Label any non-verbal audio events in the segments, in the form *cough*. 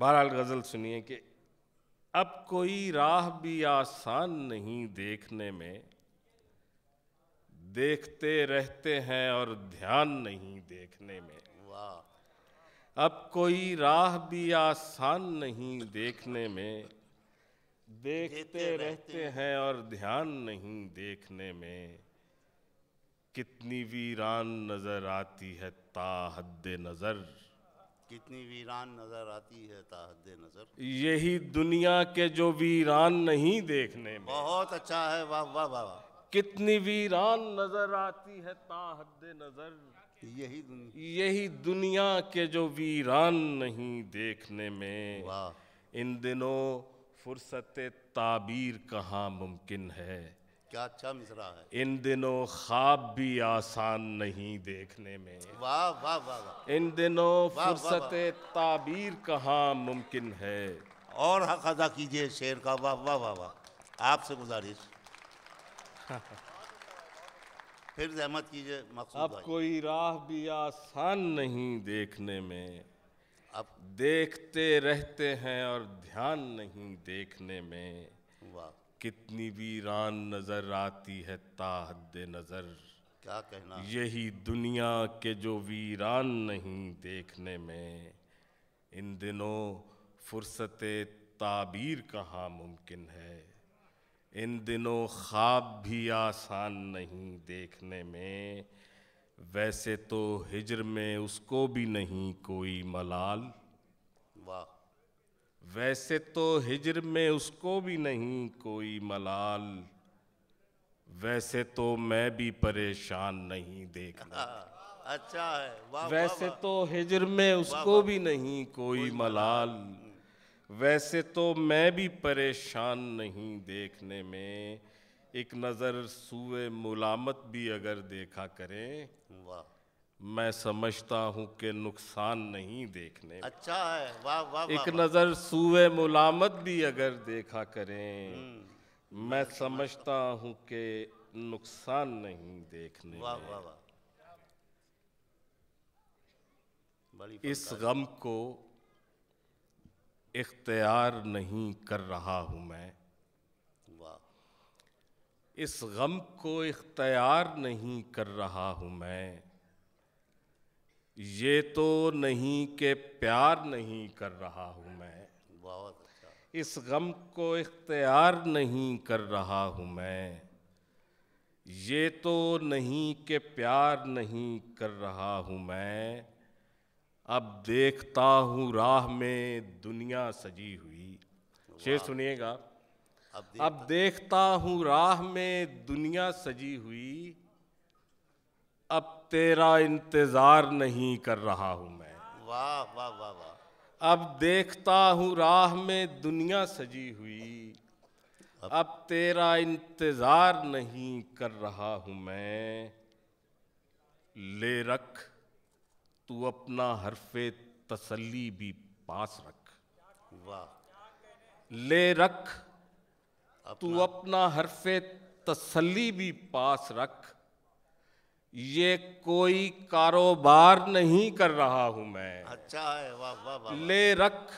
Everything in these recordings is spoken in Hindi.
बहरहाल गज़ल सुनिए कि अब कोई राह भी आसान नहीं देखने में देखते रहते हैं और ध्यान नहीं देखने में वाह अब कोई राह भी आसान नहीं देखने में देखते रहते हैं और ध्यान नहीं देखने में कितनी वीरान नज़र आती है ताहद नज़र कितनी वीरान नजर आती है ताहद नजर यही दुनिया के जो वीरान नहीं देखने में बहुत अच्छा है वाह वाह वाह कितनी वीरान नजर आती है ताहद नजर यही दुनिया यही दुनिया के जो वीरान नहीं देखने में वाह इन दिनों फुर्सत ताबीर कहाँ मुमकिन है क्या अच्छा मिसरा है इन दिनों ख्वाब भी आसान नहीं देखने में वाह वाह वाह वा। इन दिनों फुर्सत ताबीर कहाँ मुमकिन है और हक अदा कीजिए शेर का वाह वाह वाह वा। आपसे गुजारिश *laughs* फिर जहमत कीजिए अब कोई राह भी आसान नहीं देखने में अब देखते रहते हैं और ध्यान नहीं देखने में वाह कितनी वीरान नजर आती है ताहद नजर क्या कहना यही दुनिया के जो वीरान नहीं देखने में इन दिनों फुर्सत ताबीर कहाँ मुमकिन है इन दिनों ख्वाब भी आसान नहीं देखने में वैसे तो हिजर में उसको भी नहीं कोई मलाल वाह वैसे तो हिजर में उसको भी नहीं कोई मलाल वैसे तो मैं भी परेशान नहीं देखना हाँ, अच्छा है वैसे तो हिजर में उसको भी नहीं कोई मलाल वैसे तो मैं भी परेशान नहीं देखने में एक नज़र सूए मुलामत भी अगर देखा करें वाह मैं समझता हूँ कि नुकसान नहीं देखने अच्छा है वाह वाह एक वा, नज़र सूए मुलामत भी अगर देखा करें हम्म। मैं समझता हूँ कि नुकसान नहीं देखने वाह वाह वाह इस गम को इख्तियार नहीं कर रहा हूँ मैं वाह इस गम को इख्तियार नहीं कर रहा हूँ मैं ये तो नहीं के प्यार नहीं कर रहा हूँ मैं बहुत अच्छा इस गम को इख्तियार नहीं कर रहा हूँ मैं ये तो नहीं के प्यार नहीं कर रहा हूँ मैं अब देखता हूँ राह में दुनिया सजी हुई शेर सुनिएगा अब देखता, अब देखता हूँ राह में दुनिया सजी हुई अब तेरा इंतजार नहीं कर रहा हूं मैं वाह वाह वाह वाह अब देखता हूं राह में दुनिया सजी हुई अब, अब तेरा इंतजार नहीं कर रहा हूं मैं ले रख तू अपना हरफे तसल्ली भी पास रख वाह ले रख तू अपना हरफे तसल्ली भी पास रख ये कोई कारोबार नहीं कर रहा हूं मैं अच्छा है वाह वाह वाह ले रख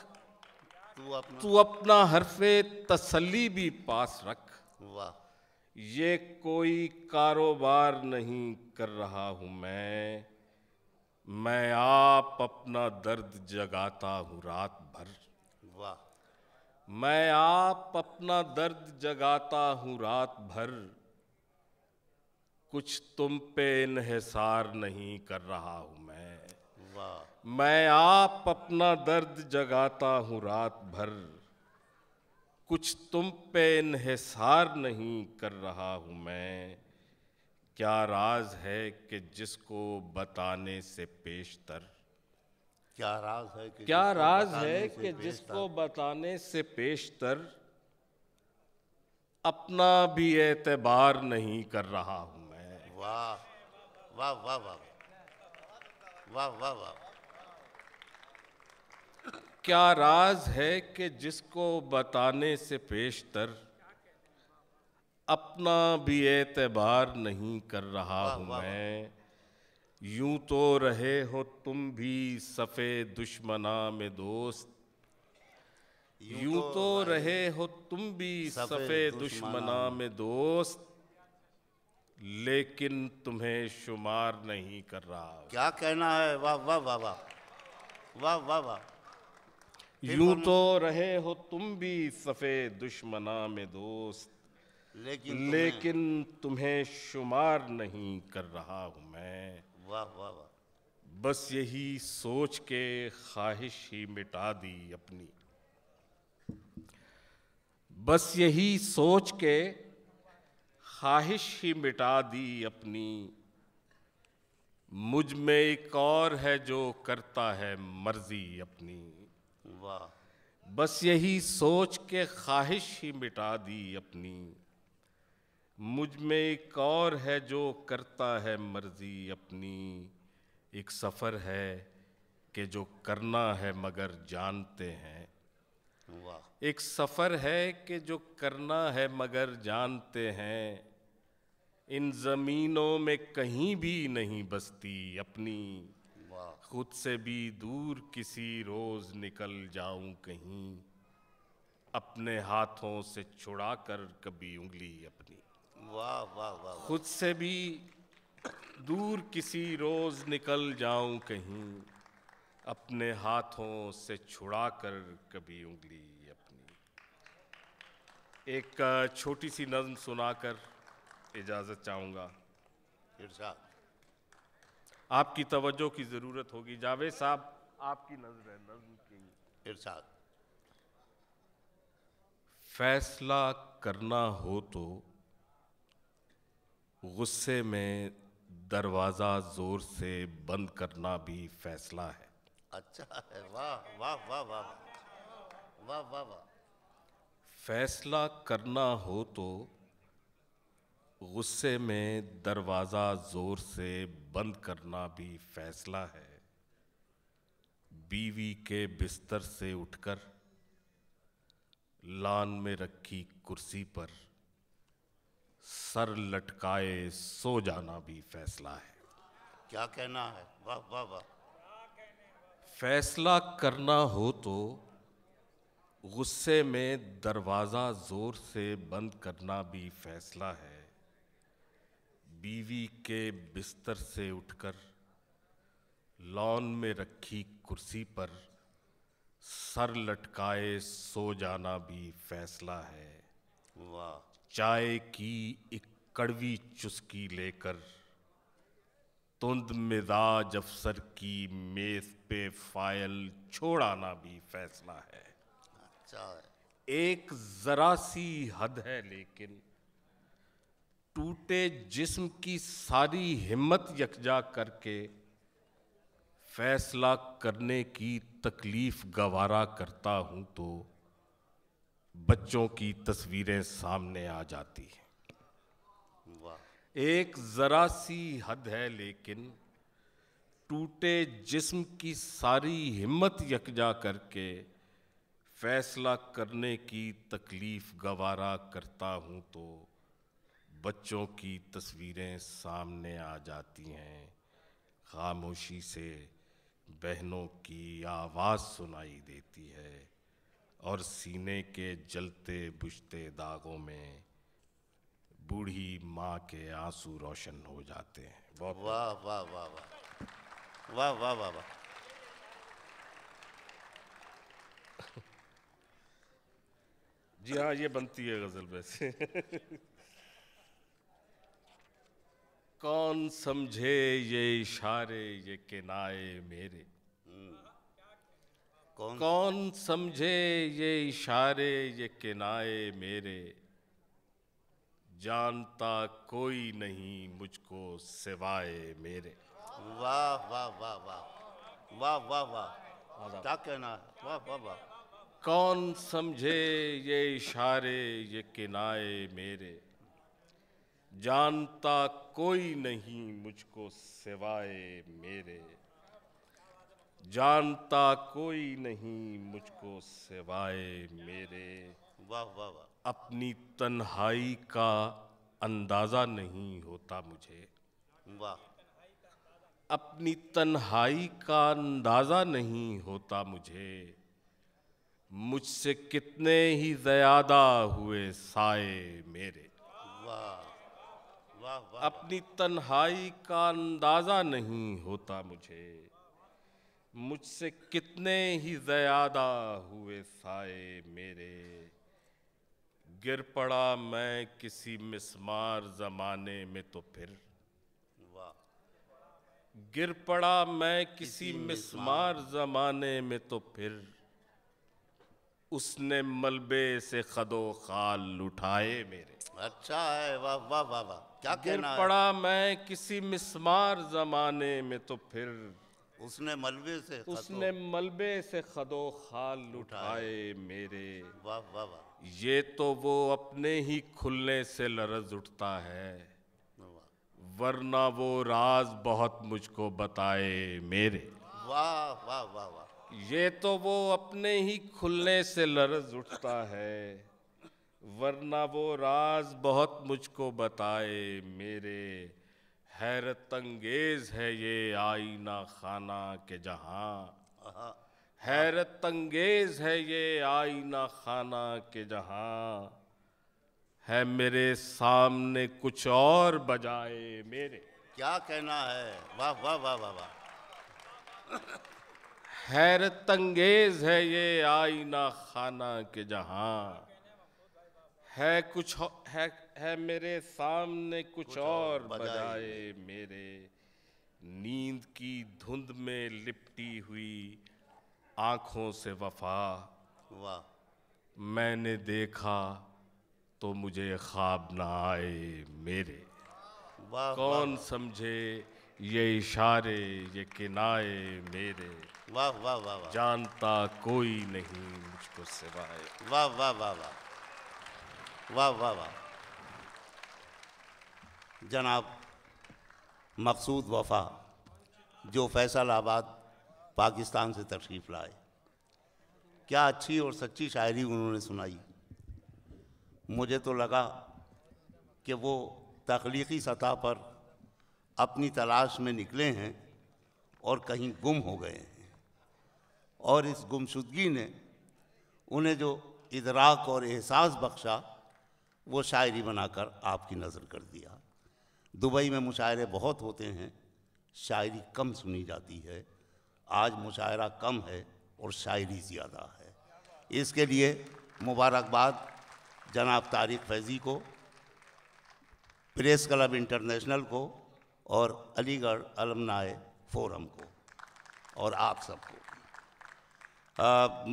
तू अपना तू अपना हरफे तसली भी पास रख वाह ये कोई कारोबार नहीं कर रहा हूं मैं मैं आप अपना दर्द जगाता हूँ रात भर वाह मैं आप अपना दर्द जगाता हूँ रात भर कुछ तुम पे इन्हसार नहीं कर रहा हूँ मैं वाह मैं आप अपना दर्द जगाता हूँ रात भर कुछ तुम पे इन्हसार नहीं कर रहा हूँ मैं क्या राज है कि जिसको बताने से पेशतर क्या राज है कि क्या राज है कि जिसको बताने से पेशतर अपना भी एतबार नहीं कर रहा हूँ वाह वाह वाह वाह वाह वाह वाह क्या राज है कि जिसको बताने से पेश तर अपना भी एतबार नहीं कर रहा हूं मैं यूं तो रहे हो तुम भी सफ़े दुश्मना में दोस्त यूं तो, तो रहे हो तुम भी सफ़े दुश्मना में दोस्त लेकिन तुम्हें शुमार नहीं कर रहा क्या कहना है वाह वाह वाह वाह वाह वाह वाह यूं तो रहे हो तुम भी सफेद दुश्मना में दोस्त लेकिन तुम्हें, लेकिन तुम्हें शुमार नहीं कर रहा हूं मैं वाह वाह वाह बस यही सोच के ख्वाहिश ही मिटा दी अपनी बस यही सोच के ख्वाहिश ही मिटा दी अपनी मुझ में एक और है जो करता है मर्जी अपनी वाह बस यही सोच के ख्वाहिश ही मिटा दी अपनी मुझ में एक और है जो करता है मर्जी अपनी एक सफ़र है कि जो करना है मगर जानते हैं वाह एक सफ़र है कि जो करना है मगर जानते हैं इन जमीनों में कहीं भी नहीं बसती अपनी खुद से भी दूर किसी रोज निकल जाऊं कहीं अपने हाथों से छुड़ा कर कभी उंगली अपनी वाह वाह वाह खुद से भी दूर किसी रोज निकल जाऊं कहीं अपने हाथों से छुड़ा कर कभी उंगली अपनी एक छोटी सी नज्म सुनाकर इजाज़त चाहूँगा आपकी तवज्जो की ज़रूरत होगी जावेद साहब आपकी नजर है नज्म इरशाद फैसला करना हो तो गुस्से में दरवाज़ा ज़ोर से बंद करना भी फैसला है अच्छा है वाह वाह वाह वाह वाह वाह वाह फैसला करना हो तो गुस्से में दरवाज़ा ज़ोर से बंद करना भी फैसला है बीवी के बिस्तर से उठकर लान में रखी कुर्सी पर सर लटकाए सो जाना भी फैसला है क्या कहना है वाह वाह वाह फैसला करना हो तो गुस्से में दरवाज़ा ज़ोर से बंद करना भी फैसला है बीवी के बिस्तर से उठकर लॉन में रखी कुर्सी पर सर लटकाए सो जाना भी फैसला है वाह चाय की एक कड़वी चुस्की लेकर तुंद मिजाज अफसर की मेज पे फाइल छोड़ाना भी फैसला है अच्छा एक जरा सी हद है लेकिन टूटे जिस्म की सारी हिम्मत यकजा करके फैसला करने की तकलीफ गवारा करता हूं तो बच्चों की तस्वीरें सामने आ जाती हैं एक ज़रा सी हद है लेकिन टूटे जिस्म की सारी हिम्मत यकजा करके फैसला करने की तकलीफ गवारा करता हूँ तो बच्चों की तस्वीरें सामने आ जाती हैं खामोशी से बहनों की आवाज़ सुनाई देती है और सीने के जलते बुझते दागों में बूढ़ी माँ के आंसू रोशन हो जाते हैं वाह वाह वाह वाह वाह वाह वाह वाह वाह जी हाँ ये बनती है गज़ल वैसे *laughs* कौन समझे ये इशारे ये किनाए मेरे कौन कौन समझे ये इशारे ये किनाए मेरे जानता कोई नहीं मुझको सिवाए मेरे वाह वाह वाह वाह वाह वाह वाह क्या कहना वाह वाह वाह कौन समझे ये इशारे ये किनाए मेरे जानता कोई नहीं मुझको सिवाय मेरे जानता कोई नहीं मुझको सिवाय मेरे वाह वाह वाह अपनी तन्हाई का अंदाज़ा नहीं होता मुझे वाह अपनी तन्हाई का अंदाज़ा नहीं होता मुझे मुझसे कितने ही ज़्यादा हुए साए मेरे वाह अपनी तन्हाई का अंदाज़ा नहीं होता मुझे मुझसे कितने ही ज़्यादा हुए साए मेरे गिर पड़ा मैं किसी मिसमार ज़माने में तो फिर गिर पड़ा मैं किसी मिसमार ज़माने में तो फिर उसने मलबे से खदो खाल लुठाए मेरे अच्छा है वाह वाह वाह वाह क्या कहना पड़ा है? मैं किसी मिसमार जमाने में तो फिर उसने मलबे से उसने मलबे से खदो खाल लुटाए मेरे वाह वाह वाह ये तो वो अपने ही खुलने से लरज उठता है वरना वो राज बहुत मुझको बताए मेरे वाह वाह वाह वाह ये तो वो अपने ही खुलने से लरज उठता है वरना वो राज बहुत मुझको बताए मेरे हैरत अंगेज है ये आईना खाना के जहाँ हैरत अंगेज है ये आईना खाना के जहाँ है मेरे सामने कुछ और बजाए मेरे क्या कहना है वाह वाह वाह वाह वाह हैरत अंगेज है ये आईना खाना के जहाँ है कुछ है है मेरे सामने कुछ, कुछ और बजाए मेरे नींद की धुंध में लिपटी हुई आंखों से वफा वाह मैंने देखा तो मुझे ख्वाब ना आए मेरे वाह कौन वा, समझे ये इशारे ये किनाए मेरे वाह वाह वाह वा, जानता कोई नहीं मुझको सिवाय वाह वाह वाह वाह वाह वाह वाह जनाब मकसूद वफा जो फैसलाबाद पाकिस्तान से तशरीफ़ लाए क्या अच्छी और सच्ची शायरी उन्होंने सुनाई मुझे तो लगा कि वो तख्लीकी सतह पर अपनी तलाश में निकले हैं और कहीं गुम हो गए हैं और इस गुमशुदगी ने उन्हें जो इदराक और एहसास बख्शा वो शायरी बनाकर आपकी नज़र कर दिया दुबई में मुशायरे बहुत होते हैं शायरी कम सुनी जाती है आज मुशायरा कम है और शायरी ज़्यादा है इसके लिए मुबारकबाद जनाब तारिक फैज़ी को प्रेस क्लब इंटरनेशनल को और अलीगढ़ अलमनाए फोरम को और आप सबको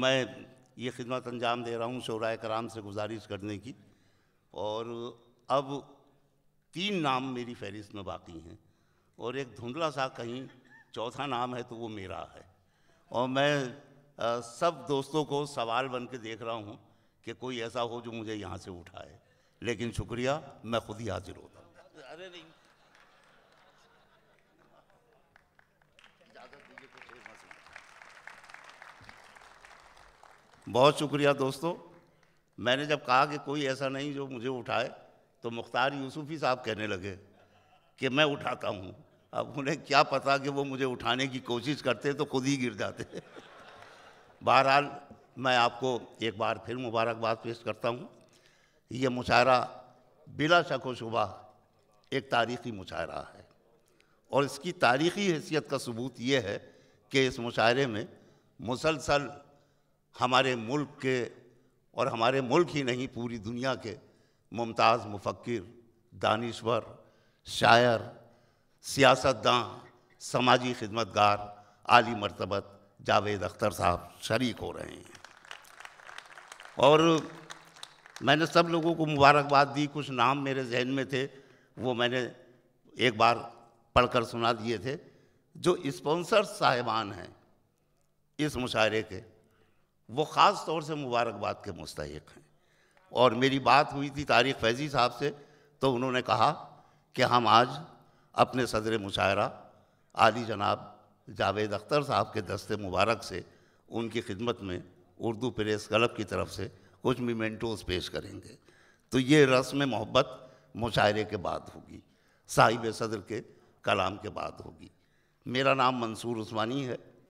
मैं ये खिदमत अंजाम दे रहा हूँ शोरा कराम से गुजारिश करने की और अब तीन नाम मेरी फहरिस्त में बाकी हैं और एक धुंधला सा कहीं चौथा नाम है तो वो मेरा है और मैं आ, सब दोस्तों को सवाल बन के देख रहा हूँ कि कोई ऐसा हो जो मुझे यहाँ से उठाए लेकिन शुक्रिया मैं खुद ही हाजिर होता हूँ अरे नहीं बहुत शुक्रिया दोस्तों मैंने जब कहा कि कोई ऐसा नहीं जो मुझे उठाए तो मुख्तार यूसुफी साहब कहने लगे कि मैं उठाता हूँ अब उन्हें क्या पता कि वो मुझे उठाने की कोशिश करते तो खुद ही गिर जाते बहरहाल मैं आपको एक बार फिर मुबारकबाद पेश करता हूँ ये मुशायरा बिला शक व शुबा एक तारीख़ी मुशायरा है और इसकी तारीख़ी हैसियत का सबूत ये है कि इस मुशायरे में मुसलसल हमारे मुल्क के और हमारे मुल्क ही नहीं पूरी दुनिया के मुमताज़ मुफक्र दानश्वर शायर सियासतदान समाजी खिदमतगार आली मरतबत जावेद अख्तर साहब शरीक हो रहे हैं और मैंने सब लोगों को मुबारकबाद दी कुछ नाम मेरे जहन में थे वो मैंने एक बार पढ़कर सुना दिए थे जो इस्पॉन्सर साहिबान हैं इस मुशायरे के वो ख़ास तौर से मुबारकबाद के मुस्तक हैं और मेरी बात हुई थी तारिक फैज़ी साहब से तो उन्होंने कहा कि हम आज अपने सदर मुशायरा आली जनाब जावेद अख्तर साहब के दस्ते मुबारक से उनकी खिदमत में उर्दू प्रेस क्लब की तरफ से कुछ मीमेंटोज पेश करेंगे तो ये रस्म मोहब्बत मुशायरे के बाद होगी साहिब सदर के कलाम के बाद होगी मेरा नाम मंसूर उस्मानी है